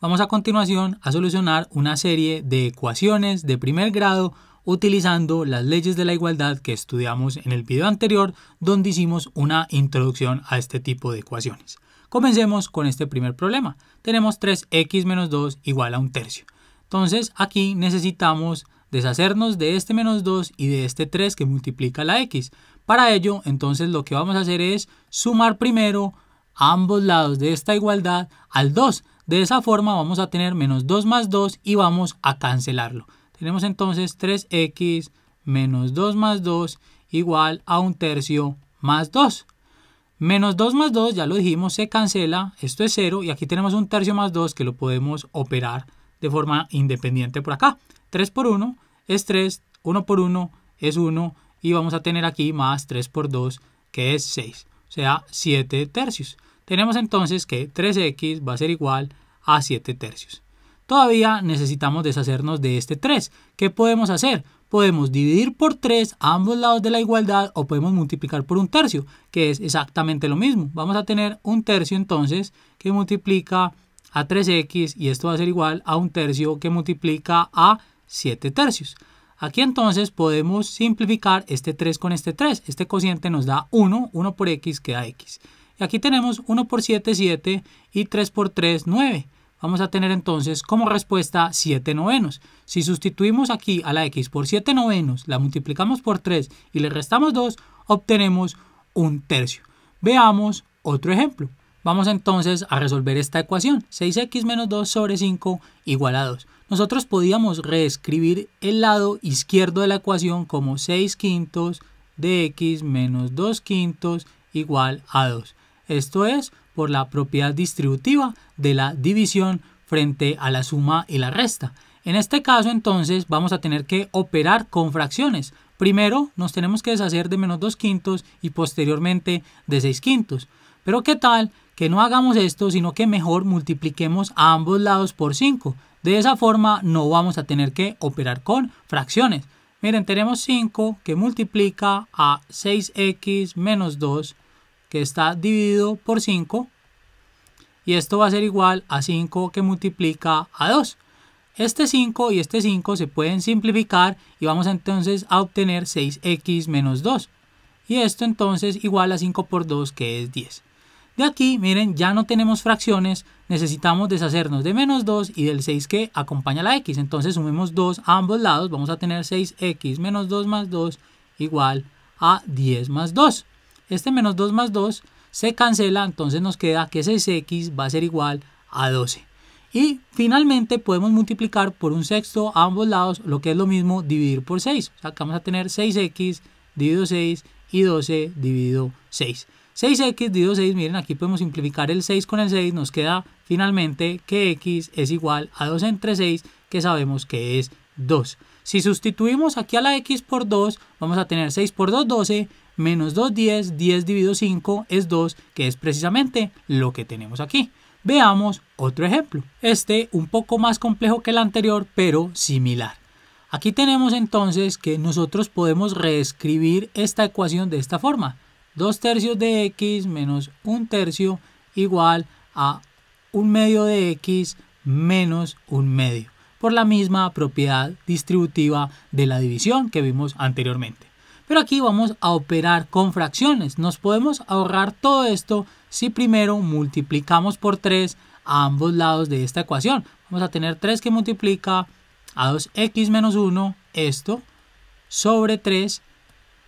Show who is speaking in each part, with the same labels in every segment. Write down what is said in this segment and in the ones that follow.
Speaker 1: Vamos a continuación a solucionar una serie de ecuaciones de primer grado utilizando las leyes de la igualdad que estudiamos en el video anterior donde hicimos una introducción a este tipo de ecuaciones. Comencemos con este primer problema. Tenemos 3x menos 2 igual a un tercio. Entonces aquí necesitamos deshacernos de este menos 2 y de este 3 que multiplica la x. Para ello entonces lo que vamos a hacer es sumar primero a ambos lados de esta igualdad al 2 de esa forma vamos a tener menos 2 más 2 y vamos a cancelarlo. Tenemos entonces 3x menos 2 más 2 igual a un tercio más 2. Menos 2 más 2, ya lo dijimos, se cancela, esto es 0 y aquí tenemos un tercio más 2 que lo podemos operar de forma independiente por acá. 3 por 1 es 3, 1 por 1 es 1 y vamos a tener aquí más 3 por 2 que es 6, o sea 7 tercios. Tenemos entonces que 3x va a ser igual a 7 tercios. Todavía necesitamos deshacernos de este 3. ¿Qué podemos hacer? Podemos dividir por 3 a ambos lados de la igualdad o podemos multiplicar por un tercio, que es exactamente lo mismo. Vamos a tener un tercio entonces que multiplica a 3x y esto va a ser igual a un tercio que multiplica a 7 tercios. Aquí entonces podemos simplificar este 3 con este 3. Este cociente nos da 1, 1 por x queda x. Aquí tenemos 1 por 7, 7 y 3 por 3, 9. Vamos a tener entonces como respuesta 7 novenos. Si sustituimos aquí a la x por 7 novenos, la multiplicamos por 3 y le restamos 2, obtenemos un tercio. Veamos otro ejemplo. Vamos entonces a resolver esta ecuación. 6x menos 2 sobre 5 igual a 2. Nosotros podíamos reescribir el lado izquierdo de la ecuación como 6 quintos de x menos 2 quintos igual a 2 esto es, por la propiedad distributiva de la división frente a la suma y la resta. En este caso entonces vamos a tener que operar con fracciones. Primero nos tenemos que deshacer de menos 2 quintos y posteriormente de 6 quintos. Pero qué tal que no hagamos esto sino que mejor multipliquemos a ambos lados por 5. De esa forma no vamos a tener que operar con fracciones. Miren, tenemos 5 que multiplica a 6x menos 2 que está dividido por 5 y esto va a ser igual a 5 que multiplica a 2. Este 5 y este 5 se pueden simplificar y vamos entonces a obtener 6x menos 2. Y esto entonces igual a 5 por 2 que es 10. De aquí, miren, ya no tenemos fracciones, necesitamos deshacernos de menos 2 y del 6 que acompaña la x. Entonces sumemos 2 a ambos lados, vamos a tener 6x menos 2 más 2 igual a 10 más 2. Este menos 2 más 2 se cancela, entonces nos queda que 6x va a ser igual a 12. Y finalmente podemos multiplicar por un sexto a ambos lados, lo que es lo mismo dividir por 6. O sea, acá vamos a tener 6x dividido 6 y 12 dividido 6. 6x dividido 6, miren, aquí podemos simplificar el 6 con el 6, nos queda finalmente que x es igual a 2 entre 6, que sabemos que es 2. Si sustituimos aquí a la x por 2, vamos a tener 6 por 2, 12, menos 2 10, 10 dividido 5 es 2, que es precisamente lo que tenemos aquí. Veamos otro ejemplo, este un poco más complejo que el anterior, pero similar. Aquí tenemos entonces que nosotros podemos reescribir esta ecuación de esta forma. 2 tercios de x menos 1 tercio igual a 1 medio de x menos 1 medio, por la misma propiedad distributiva de la división que vimos anteriormente. Pero aquí vamos a operar con fracciones. Nos podemos ahorrar todo esto si primero multiplicamos por 3 a ambos lados de esta ecuación. Vamos a tener 3 que multiplica a 2x menos 1, esto, sobre 3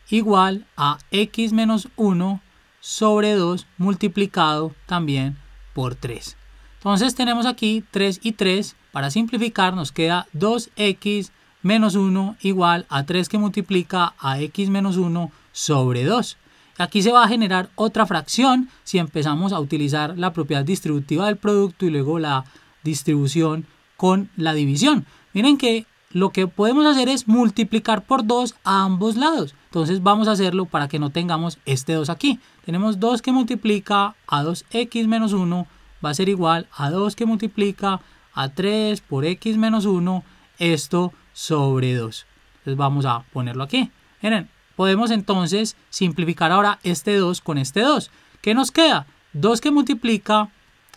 Speaker 1: igual a x menos 1 sobre 2 multiplicado también por 3. Entonces tenemos aquí 3 y 3. Para simplificar nos queda 2x menos 1 igual a 3 que multiplica a x menos 1 sobre 2. Aquí se va a generar otra fracción si empezamos a utilizar la propiedad distributiva del producto y luego la distribución con la división. Miren que lo que podemos hacer es multiplicar por 2 a ambos lados. Entonces vamos a hacerlo para que no tengamos este 2 aquí. Tenemos 2 que multiplica a 2x menos 1 va a ser igual a 2 que multiplica a 3 por x menos 1. Esto sobre 2. Entonces vamos a ponerlo aquí. Miren, podemos entonces simplificar ahora este 2 con este 2. ¿Qué nos queda? 2 que multiplica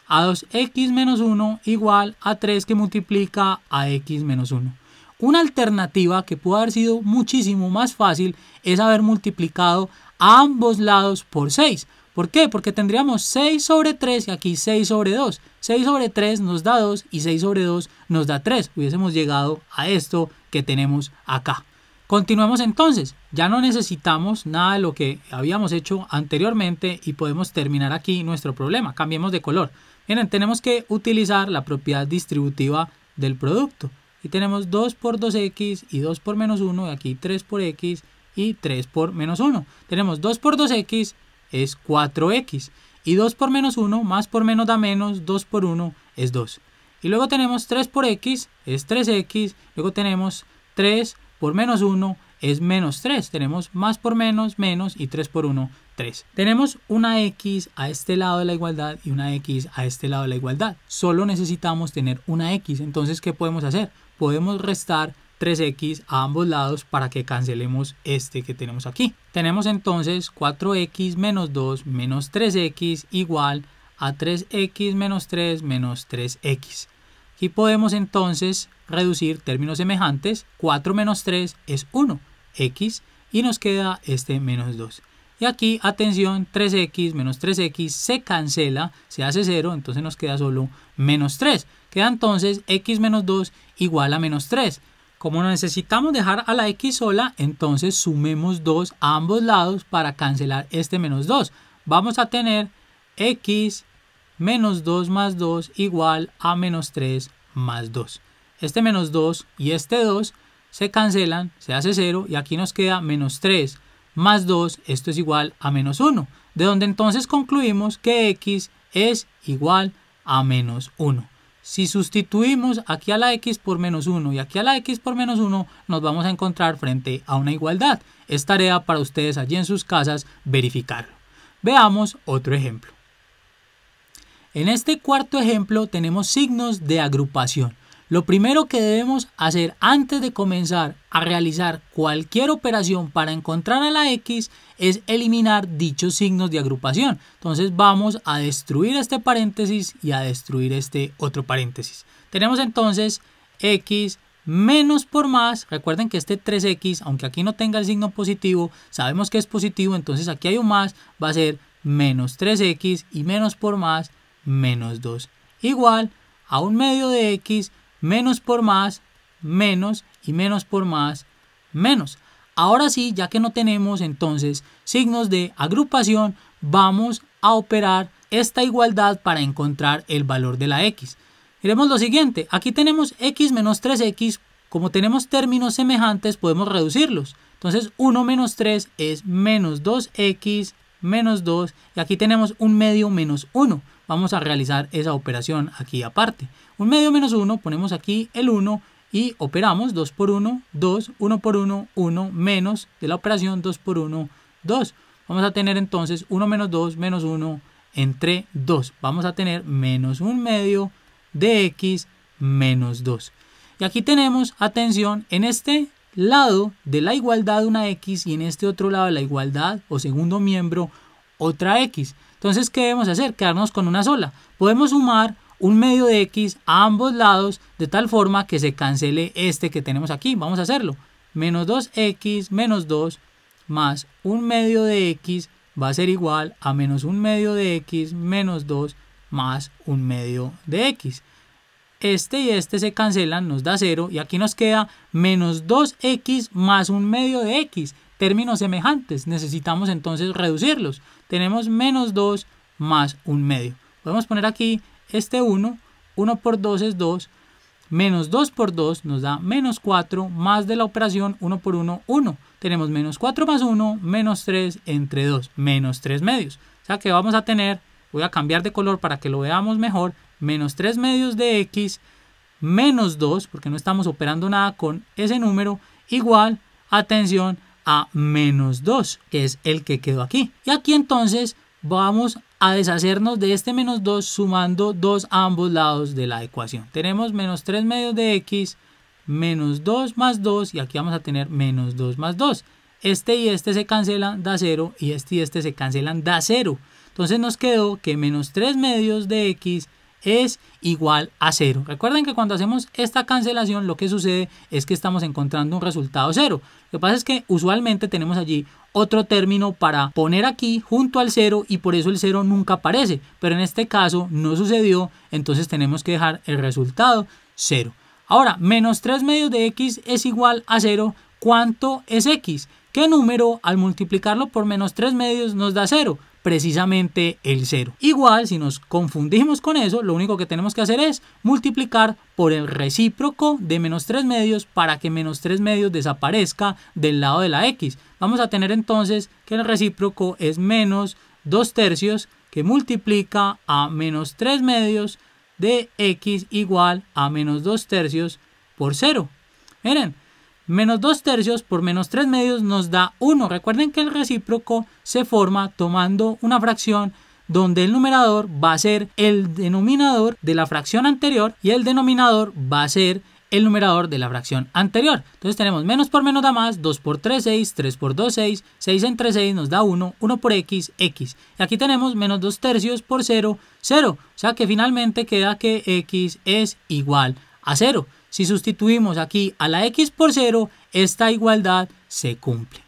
Speaker 1: a 2x menos 1 igual a 3 que multiplica a x menos 1. Una alternativa que pudo haber sido muchísimo más fácil es haber multiplicado a ambos lados por 6, ¿Por qué? Porque tendríamos 6 sobre 3 y aquí 6 sobre 2. 6 sobre 3 nos da 2 y 6 sobre 2 nos da 3. Hubiésemos llegado a esto que tenemos acá. Continuemos entonces, ya no necesitamos nada de lo que habíamos hecho anteriormente y podemos terminar aquí nuestro problema, cambiemos de color. Miren, tenemos que utilizar la propiedad distributiva del producto y tenemos 2 por 2x y 2 por menos 1 y aquí 3 por x y 3 por menos 1. Tenemos 2 por 2x es 4x. Y 2 por menos 1 más por menos da menos, 2 por 1 es 2. Y luego tenemos 3 por x es 3x. Luego tenemos 3 por menos 1 es menos 3. Tenemos más por menos, menos y 3 por 1, 3. Tenemos una x a este lado de la igualdad y una x a este lado de la igualdad. Solo necesitamos tener una x. Entonces, ¿qué podemos hacer? Podemos restar 3x a ambos lados para que cancelemos este que tenemos aquí. Tenemos entonces 4x menos 2 menos 3x igual a 3x menos 3 menos 3x. Y podemos entonces reducir términos semejantes. 4 menos 3 es 1, x, y nos queda este menos 2. Y aquí, atención, 3x menos 3x se cancela, se hace 0, entonces nos queda solo menos 3. Queda entonces x menos 2 igual a menos 3. Como necesitamos dejar a la x sola, entonces sumemos 2 a ambos lados para cancelar este menos 2. Vamos a tener x menos 2 más 2 igual a menos 3 más 2. Este menos 2 y este 2 se cancelan, se hace 0 y aquí nos queda menos 3 más 2, esto es igual a menos 1, de donde entonces concluimos que x es igual a menos 1. Si sustituimos aquí a la x por menos 1 y aquí a la x por menos 1, nos vamos a encontrar frente a una igualdad. Es tarea para ustedes allí en sus casas verificarlo. Veamos otro ejemplo. En este cuarto ejemplo tenemos signos de agrupación. Lo primero que debemos hacer antes de comenzar a realizar cualquier operación para encontrar a la X es eliminar dichos signos de agrupación. Entonces vamos a destruir este paréntesis y a destruir este otro paréntesis. Tenemos entonces X menos por más. Recuerden que este 3X, aunque aquí no tenga el signo positivo, sabemos que es positivo, entonces aquí hay un más, va a ser menos 3X y menos por más, menos 2. Igual a un medio de X menos por más, menos y menos por más, menos. Ahora sí, ya que no tenemos entonces signos de agrupación, vamos a operar esta igualdad para encontrar el valor de la x. Miremos lo siguiente, aquí tenemos x menos 3x, como tenemos términos semejantes podemos reducirlos. Entonces 1 menos 3 es menos 2x menos 2 y aquí tenemos un medio menos 1 vamos a realizar esa operación aquí aparte. Un medio menos 1, ponemos aquí el 1 y operamos 2 por 1, 2, 1 por 1, 1 menos de la operación 2 por 1, 2. Vamos a tener entonces 1 menos 2 menos 1 entre 2. Vamos a tener menos 1 medio de x menos 2. Y aquí tenemos, atención, en este lado de la igualdad una x y en este otro lado de la igualdad o segundo miembro otra x. Entonces, ¿qué debemos hacer? Quedarnos con una sola. Podemos sumar un medio de x a ambos lados de tal forma que se cancele este que tenemos aquí. Vamos a hacerlo. Menos 2x menos 2 más un medio de x va a ser igual a menos un medio de x menos 2 más un medio de x. Este y este se cancelan, nos da 0 y aquí nos queda menos 2x más un medio de x términos semejantes, necesitamos entonces reducirlos. Tenemos menos 2 más un medio. Podemos poner aquí este 1, 1 por 2 es 2, menos 2 por 2 nos da menos 4, más de la operación 1 por 1, 1. Tenemos menos 4 más 1, menos 3 entre 2, menos 3 medios. O sea que vamos a tener, voy a cambiar de color para que lo veamos mejor, menos 3 medios de x, menos 2, porque no estamos operando nada con ese número, igual, atención, a menos 2, que es el que quedó aquí. Y aquí entonces vamos a deshacernos de este menos 2 sumando 2 a ambos lados de la ecuación. Tenemos menos 3 medios de x, menos 2 más 2 y aquí vamos a tener menos 2 más 2. Este y este se cancelan, da 0 y este y este se cancelan, da 0. Entonces nos quedó que menos 3 medios de x es igual a 0. Recuerden que cuando hacemos esta cancelación lo que sucede es que estamos encontrando un resultado 0. Lo que pasa es que usualmente tenemos allí otro término para poner aquí junto al 0 y por eso el 0 nunca aparece. Pero en este caso no sucedió, entonces tenemos que dejar el resultado 0. Ahora, menos 3 medios de x es igual a 0. ¿Cuánto es x? ¿Qué número al multiplicarlo por menos 3 medios nos da 0? precisamente el 0. Igual, si nos confundimos con eso, lo único que tenemos que hacer es multiplicar por el recíproco de menos 3 medios para que menos 3 medios desaparezca del lado de la x. Vamos a tener entonces que el recíproco es menos 2 tercios que multiplica a menos 3 medios de x igual a menos 2 tercios por 0. Miren, Menos 2 tercios por menos 3 medios nos da 1. Recuerden que el recíproco se forma tomando una fracción donde el numerador va a ser el denominador de la fracción anterior y el denominador va a ser el numerador de la fracción anterior. Entonces tenemos menos por menos da más, 2 por 3, 6, 3 por 2, 6, 6 entre 6 nos da 1, 1 por x, x. Y aquí tenemos menos 2 tercios por 0, 0. O sea que finalmente queda que x es igual a 0. Si sustituimos aquí a la x por 0, esta igualdad se cumple.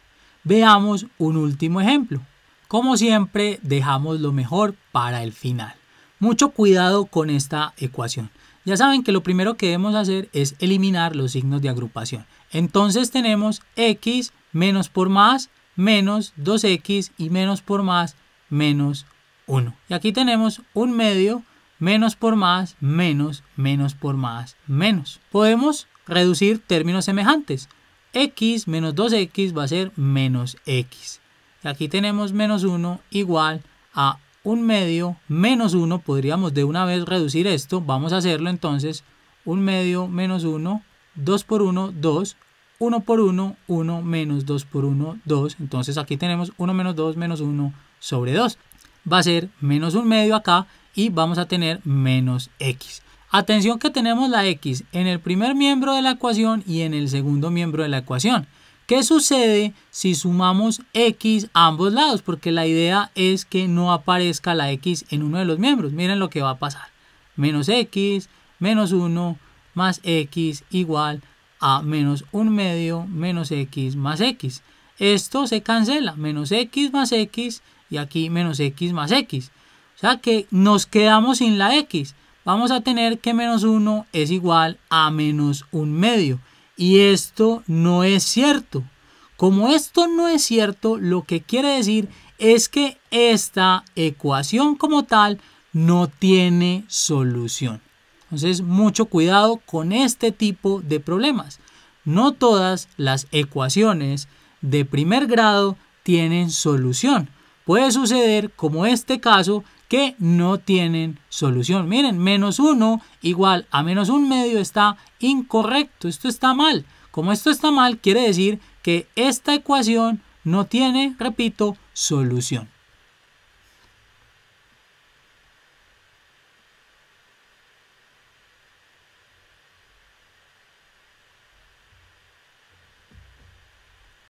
Speaker 1: Veamos un último ejemplo. Como siempre, dejamos lo mejor para el final. Mucho cuidado con esta ecuación. Ya saben que lo primero que debemos hacer es eliminar los signos de agrupación. Entonces tenemos x menos por más menos 2x y menos por más menos 1. Y aquí tenemos un medio menos por más, menos, menos por más, menos. Podemos reducir términos semejantes. x menos 2x va a ser menos x. Y aquí tenemos menos 1 igual a 1 medio menos 1. Podríamos de una vez reducir esto. Vamos a hacerlo entonces. 1 medio menos 1, 2 por 1, 2. 1 por 1, 1 menos 2 por 1, 2. Entonces aquí tenemos 1 menos 2 menos 1 sobre 2. Va a ser menos 1 medio acá y vamos a tener menos x. Atención que tenemos la x en el primer miembro de la ecuación y en el segundo miembro de la ecuación. ¿Qué sucede si sumamos x a ambos lados? Porque la idea es que no aparezca la x en uno de los miembros. Miren lo que va a pasar. Menos x, menos 1, más x igual a menos 1 medio, menos x más x. Esto se cancela. Menos x más x y aquí menos x más x. O sea que nos quedamos sin la x. Vamos a tener que menos 1 es igual a menos 1 medio. Y esto no es cierto. Como esto no es cierto, lo que quiere decir es que esta ecuación como tal no tiene solución. Entonces, mucho cuidado con este tipo de problemas. No todas las ecuaciones de primer grado tienen solución. Puede suceder, como este caso, que no tienen solución. Miren, menos 1 igual a menos un medio está incorrecto. Esto está mal. Como esto está mal, quiere decir que esta ecuación no tiene, repito, solución.